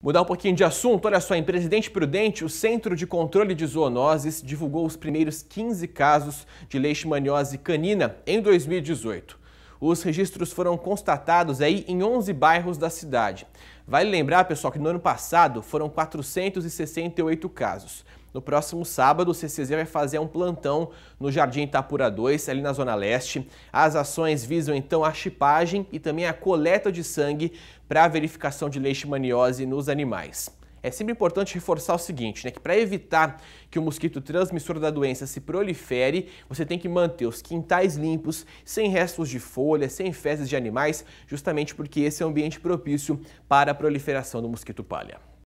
Mudar um pouquinho de assunto, olha só, em Presidente Prudente, o Centro de Controle de Zoonoses divulgou os primeiros 15 casos de leishmaniose canina em 2018. Os registros foram constatados aí em 11 bairros da cidade. Vale lembrar, pessoal, que no ano passado foram 468 casos. No próximo sábado, o CCZ vai fazer um plantão no Jardim Itapura 2, ali na Zona Leste. As ações visam então a chipagem e também a coleta de sangue para a verificação de leishmaniose nos animais. É sempre importante reforçar o seguinte, né, que para evitar que o mosquito transmissor da doença se prolifere, você tem que manter os quintais limpos, sem restos de folhas, sem fezes de animais, justamente porque esse é um ambiente propício para a proliferação do mosquito palha.